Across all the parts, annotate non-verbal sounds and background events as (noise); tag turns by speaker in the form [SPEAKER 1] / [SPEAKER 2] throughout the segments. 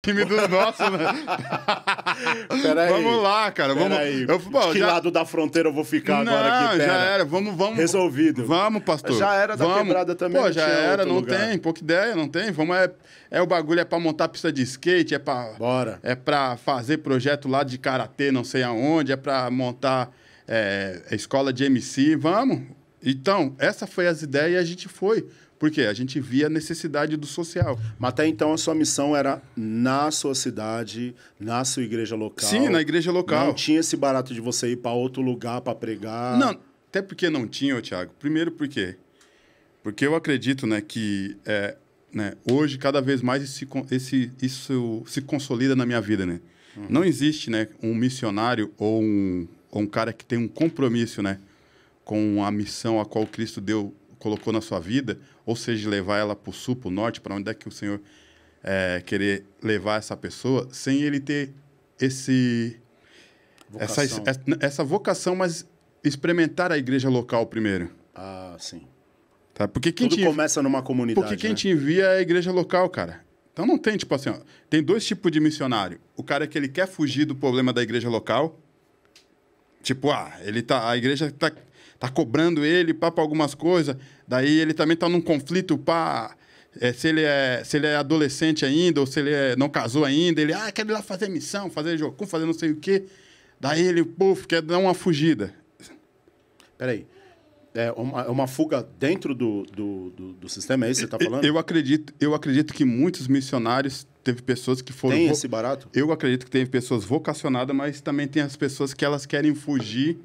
[SPEAKER 1] time do nosso, né? (laughs) Peraí. Vamos lá, cara. Vamos... Peraí. Eu, bom, que já... lado da fronteira eu vou ficar não, agora? aqui, já era.
[SPEAKER 2] Vamos, vamos. Resolvido. Vamos, pastor. Já era da vamos. quebrada também. Pô, já era. Não lugar. tem. Pouca ideia. Não tem. Vamos. É, é o bagulho. É pra montar pista de skate. É pra... Bora. É pra fazer projeto lá de karatê não sei aonde. É pra montar é, é escola de MC. Vamos. Então, essa foi as ideias e a gente foi. Por quê? A gente via a necessidade do social. Mas até então a sua missão era na
[SPEAKER 1] sua cidade, na sua igreja local. Sim, na igreja local. Não tinha esse barato de você ir para outro lugar para pregar.
[SPEAKER 2] Não, até porque não tinha, Tiago. Primeiro por quê? Porque eu acredito né, que é, né, hoje cada vez mais esse, esse, isso se consolida na minha vida. Né? Uhum. Não existe né, um missionário ou um, ou um cara que tem um compromisso né, com a missão a qual Cristo deu colocou na sua vida, ou seja, levar ela para o sul, para o norte, para onde é que o Senhor é, querer levar essa pessoa, sem ele ter esse vocação. Essa, essa vocação, mas experimentar a igreja local primeiro. Ah, sim. Tá? Porque quem Tudo te... começa numa comunidade. Porque quem né? te envia é a igreja local, cara. Então não tem, tipo assim, ó, tem dois tipos de missionário. O cara que ele quer fugir do problema da igreja local. Tipo, ah, ele tá. A igreja tá tá cobrando ele, para algumas coisas. Daí ele também tá num conflito, para É, se, ele é, se ele é adolescente ainda, ou se ele é, não casou ainda, ele, ah, quer ir lá fazer missão, fazer jogo fazer não sei o quê. Daí ele, puf, quer dar uma fugida. Peraí. É uma, é uma fuga dentro do, do, do, do sistema, é isso que você está falando? Eu acredito, eu acredito que muitos missionários teve pessoas que foram. Tem esse barato? Eu acredito que teve pessoas vocacionadas, mas também tem as pessoas que elas querem fugir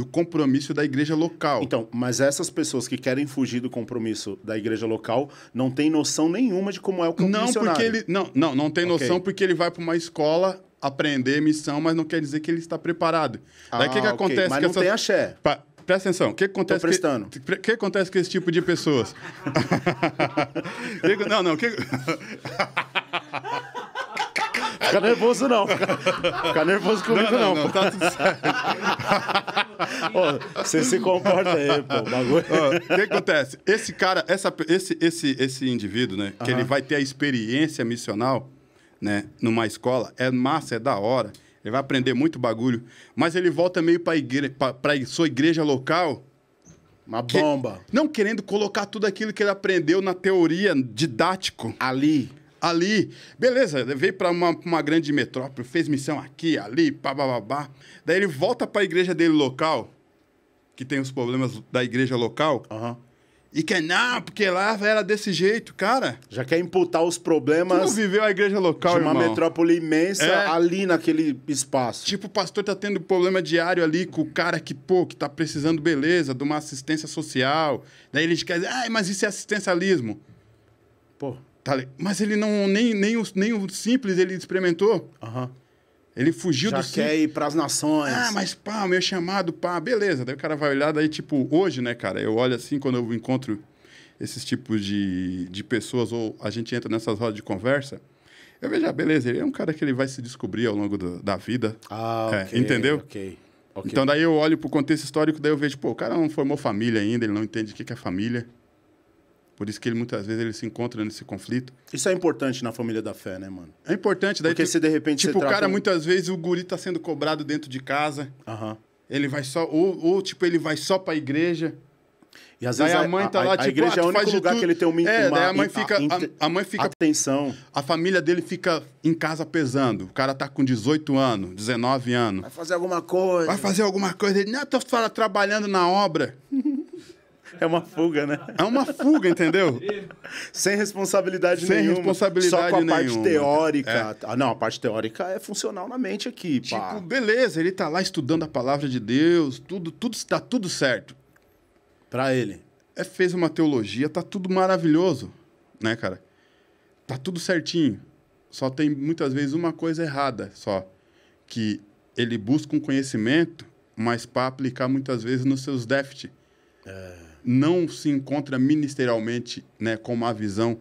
[SPEAKER 2] do compromisso da igreja local. Então, mas essas pessoas que querem fugir do compromisso da
[SPEAKER 1] igreja local não têm noção nenhuma de como é o campo não, Porque ele, não, não,
[SPEAKER 2] não tem noção okay. porque ele vai para uma escola aprender missão, mas não quer dizer que ele está preparado. Daí o que, ah, que okay. acontece? Mas que não essas... tem axé. Pa... Presta atenção, o que acontece? prestando. (laughs) O que... que, acontece com esse tipo de pessoas? (laughs) não, não, que...
[SPEAKER 1] Fica nervoso não. Fica nervoso comigo não. não, não. não. Tá tudo certo
[SPEAKER 2] você se comporta aí, pô. Bagulho. O que acontece? Esse cara, essa, esse, esse, esse indivíduo, né? Que ele vai ter a experiência missional, né? Numa escola, é massa, é da hora. Ele vai aprender muito bagulho. Mas ele volta meio pra, igre... pra, pra sua igreja local. Uma bomba. Que... Não querendo colocar tudo aquilo que ele aprendeu na teoria didático. Ali ali. Beleza, veio para uma, uma, grande metrópole, fez missão aqui, ali, babá. Daí ele volta para a igreja dele local, que tem os problemas da igreja local. Uhum. E quer, não, porque lá era desse jeito, cara. Já quer imputar os problemas. Como viveu a igreja local, de uma irmão? metrópole imensa é. ali naquele espaço. Tipo, o pastor tá tendo problema diário ali com o cara que, pô, que tá precisando, beleza, de uma assistência social. Daí ele quer dizer, ai, mas isso é assistencialismo. Pô. Tá, mas ele não nem, nem, o, nem o simples ele experimentou. Uhum. Ele fugiu Já do quer simples. para as nações. Ah, mas pá, meu é chamado, pá, beleza. Daí o cara vai olhar, daí tipo, hoje, né, cara, eu olho assim quando eu encontro esses tipos de, de pessoas ou a gente entra nessas rodas de conversa, eu vejo, ah, beleza, ele é um cara que ele vai se descobrir ao longo do, da vida. Ah, é, okay, Entendeu? Ok. Então, daí eu olho para o contexto histórico, daí eu vejo, pô, o cara não formou família ainda, ele não entende o que é família. Por isso que ele muitas vezes ele se encontra nesse conflito. Isso é importante na família da fé, né, mano? É importante. Daí Porque tu, tipo, se de repente Tipo, o cara, um... muitas vezes, o guri tá sendo cobrado dentro de casa. Aham. Uhum. Ele vai só... Ou, ou, tipo, ele vai só pra igreja.
[SPEAKER 1] E às vezes a mãe tá a, lá, a, tipo, a igreja ah, é o único lugar tudo. que ele tem um é, daí a mãe fica, a,
[SPEAKER 2] a, mãe fica atenção. A família dele fica em casa pesando. O cara tá com 18 anos, 19 anos. Vai fazer alguma coisa. Vai fazer alguma coisa. Ele, não, tô fala, trabalhando na obra. É uma fuga, né? É uma fuga,
[SPEAKER 1] entendeu? Sem responsabilidade Sem nenhuma. Sem responsabilidade nenhuma. Só com a nenhuma. parte teórica. É.
[SPEAKER 2] Ah, não, a parte teórica é funcional na mente aqui, tipo, pá. Tipo, beleza, ele tá lá estudando a palavra de Deus, tudo, tudo tá tudo certo. Pra ele. É, fez uma teologia, tá tudo maravilhoso, né, cara? Tá tudo certinho. Só tem muitas vezes uma coisa errada, só que ele busca um conhecimento, mas para aplicar muitas vezes nos seus déficits. Não se encontra ministerialmente né, com uma visão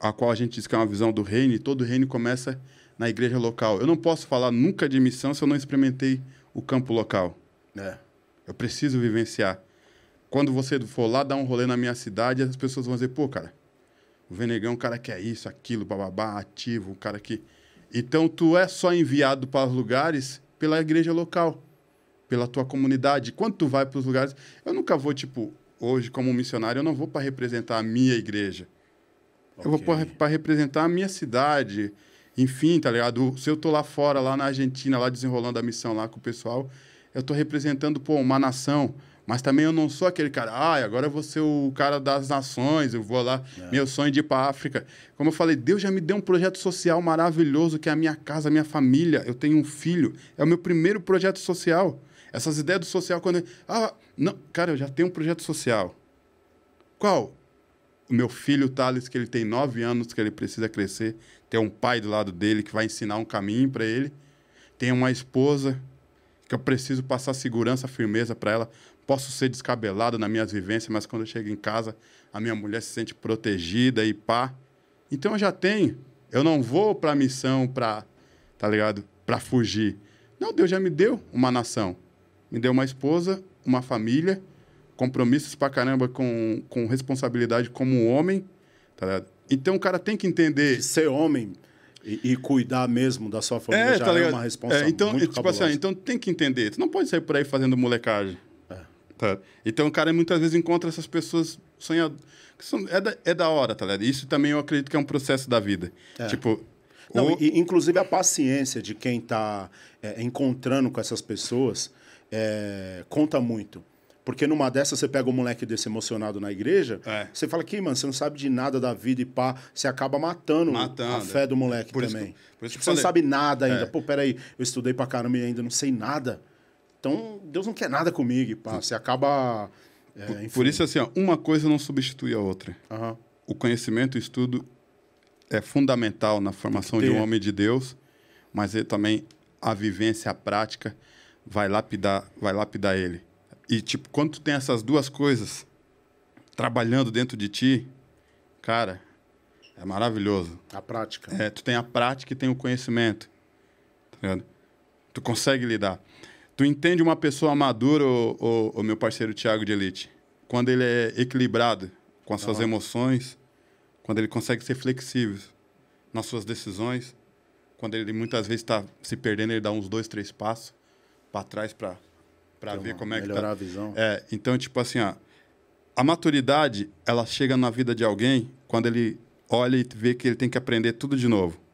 [SPEAKER 2] a qual a gente diz que é uma visão do reino, e todo reino começa na igreja local. Eu não posso falar nunca de missão se eu não experimentei o campo local. É. Eu preciso vivenciar. Quando você for lá dar um rolê na minha cidade, as pessoas vão dizer, pô, cara, o Venegão, o cara que é isso, aquilo, bababá, ativo, o cara que... Então, tu é só enviado para os lugares pela igreja local pela tua comunidade. Quando tu vai para os lugares, eu nunca vou, tipo, hoje como missionário, eu não vou para representar a minha igreja. Okay. Eu vou para representar a minha cidade. Enfim, tá ligado? Se eu tô lá fora, lá na Argentina, lá desenrolando a missão lá com o pessoal, eu tô representando, pô, uma nação, mas também eu não sou aquele cara, ah, agora eu vou ser o cara das nações, eu vou lá, é. meu sonho é de ir para África. Como eu falei, Deus já me deu um projeto social maravilhoso, que é a minha casa, a minha família, eu tenho um filho. É o meu primeiro projeto social. Essas ideias do social, quando. ah, não, cara, eu já tenho um projeto social. Qual? O meu filho Thales, que ele tem nove anos, que ele precisa crescer, tem um pai do lado dele que vai ensinar um caminho para ele, tem uma esposa que eu preciso passar segurança, firmeza para ela. Posso ser descabelado nas minhas vivências, mas quando eu chego em casa, a minha mulher se sente protegida e pá. Então eu já tenho. Eu não vou para a missão para, tá ligado? Para fugir. Não, Deus já me deu uma nação. Me deu uma esposa, uma família, compromissos para caramba com, com responsabilidade como homem, tá ligado? Então o cara tem que entender. Ser homem e, e, cuidar
[SPEAKER 1] mesmo da sua família é, já tá é uma responsabilidade. É, então, muito tipo assim, então
[SPEAKER 2] tem que entender. Tu não pode sair por aí fazendo molecagem. É. Tá? Então o cara muitas vezes encontra essas pessoas sonhadoras. É da, é da hora, tá ligado? Isso também eu acredito que é um processo da vida. É. Tipo. Não, ou... e,
[SPEAKER 1] inclusive a paciência de quem está é, encontrando com essas pessoas é, conta muito. Porque numa dessas você pega um moleque desse emocionado na igreja, é. você fala que, mano, você não sabe de nada da vida e pá, você acaba matando, matando. a fé do moleque por também. Isso que,
[SPEAKER 2] por isso tipo, você não sabe
[SPEAKER 1] nada ainda. É. Pô, peraí, eu estudei pra caramba e ainda não sei nada. Então, Deus não quer nada comigo, e pá. Você acaba. É, por, por,
[SPEAKER 2] isso, assim, ó, uma coisa não substitui a outra. Uhum. O conhecimento, o estudo é fundamental na formação de um homem de Deus, mas ele também a vivência, a prática vai lapidar, vai lapidar ele. E, tipo, quando tu tem essas duas coisas trabalhando dentro de ti, cara, é maravilhoso. A prática. É, tu tem a prática e tem o conhecimento. Tá tu consegue lidar. Tu entende uma pessoa madura, o, o, meu parceiro Tiago de Elite, quando ele é equilibrado com as suas emoções, quando ele consegue ser flexível nas suas decisões, quando ele muitas vezes está se perdendo, ele dá uns dois, três passos para trás para para ver uma, como é que tá. a visão. É, então, tipo assim, ó, a maturidade, ela chega na vida de alguém quando ele olha e vê que ele tem que aprender tudo de novo.